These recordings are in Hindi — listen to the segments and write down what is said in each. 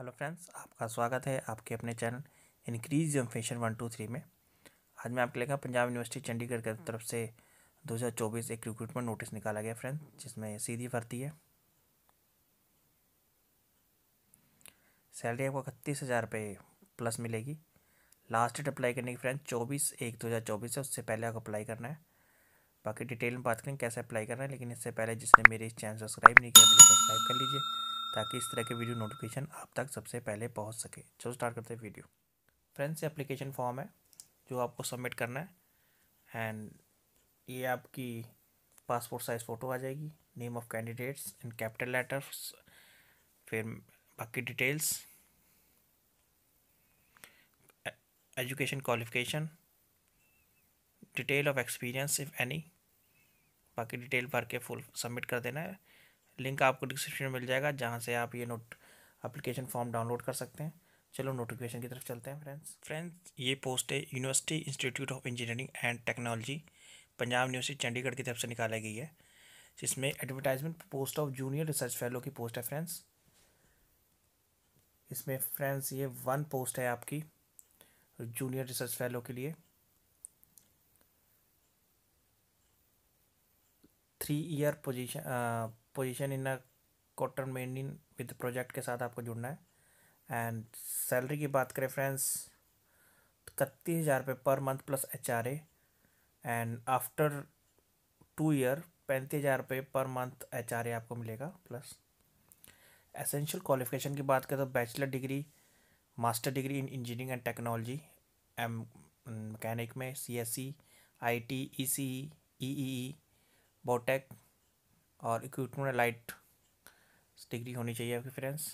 हेलो फ्रेंड्स आपका स्वागत है आपके अपने channel increase fashion one two three में आज मैं आपके लेगा पंजाब यूनिवर्सिटी चंडीगढ़ की तरफ से 2024 एक रिक्रूटमेंट नोटिस निकाला गया फ्रेंड्स जिसमें सीधी भर्ती है सैलरी आपको इकतीस हज़ार रुपये प्लस मिलेगी लास्ट डेट अप्लाई करने की फ्रेंड्स चौबीस एक दो हज़ार चौबीस है उससे पहले आपको अप्लाई करना है बाकी डिटेल में बात करें कैसे अप्लाई करना है लेकिन इससे पहले जिसने मेरे इस चैनल सब्सक्राइब नहीं किया सब्सक्राइब कर लीजिए ताकि इस तरह के वीडियो नोटिफिकेशन आप तक सबसे पहले पहुंच सके चलो स्टार्ट करते हैं वीडियो फ्रेंड्स ये एप्लीकेशन फॉर्म है जो आपको सबमिट करना है एंड ये आपकी पासपोर्ट साइज़ फ़ोटो आ जाएगी name of candidates and capital letters फिर बाकी details education qualification detail of experience if any बाकी डिटेल भर के फुल सबमिट कर देना है लिंक आपको डिस्क्रिप्शन में मिल जाएगा जहाँ से आप ये नोट अप्लीकेशन फॉर्म डाउनलोड कर सकते हैं चलो नोटिफिकेशन की तरफ चलते हैं फ्रेंड्स फ्रेंड्स ये पोस्ट है university institute of engineering and technology Punjab university Chandigarh की तरफ से निकाली गई है जिसमें advertisement post of junior research fellow की पोस्ट है फ्रेंड्स इसमें फ्रेंड्स ये वन पोस्ट है आपकी जूनियर रिसर्च फेलो के लिए three year position position in a cotton men in with project के साथ आपको जुड़ना है एंड सैलरी की बात करें फ्रेंड्स इकतीस हज़ार रुपये पर month plus H R A and after two year पैंतीस हज़ार रुपये पर मंथ एच आर ए आपको मिलेगा प्लस एसेंशियल क्वालिफिकेशन की बात करें तो bachelor degree master degree in engineering and technology M mechanic में C S C I T E सी ई ई बोटेक और इक्विपमेंट लाइट डिग्री होनी चाहिए आपकी फ्रेंड्स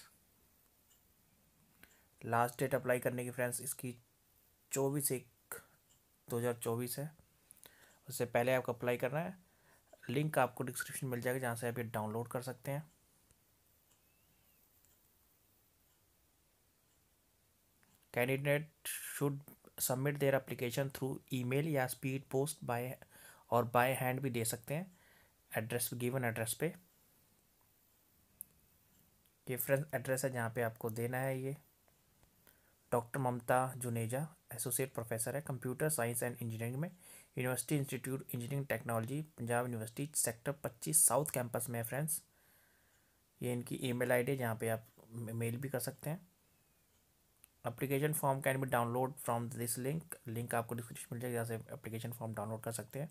लास्ट डेट अप्लाई करने की फ्रेंड्स इसकी चौबीस एक दो हज़ार चौबीस है उससे पहले आपको अप्लाई करना है लिंक आपको डिस्क्रिप्शन मिल जाएगा जहाँ से आप ये डाउनलोड कर सकते हैं candidate should submit their application through email या स्पीड पोस्ट बाय और बाय हैंड भी दे सकते हैं एड्रेस गिवन एड्रेस पे ये फ्रेंड एड्रेस है जहाँ पे आपको देना है ये doctor Mamta Juneja associate professor है कंप्यूटर साइंस एंड इंजीनियरिंग में university institute engineering technology Punjab university sector पच्चीस साउथ कैंपस में है फ्रेंड्स ये इनकी ई मेल है जहाँ आप मेल भी कर सकते हैं application form can be download from this link link आपको डिस्क्रिप्शन मिल जाएगी जहाँ से अप्लीकेशन फॉर्म डाउनलोड कर सकते हैं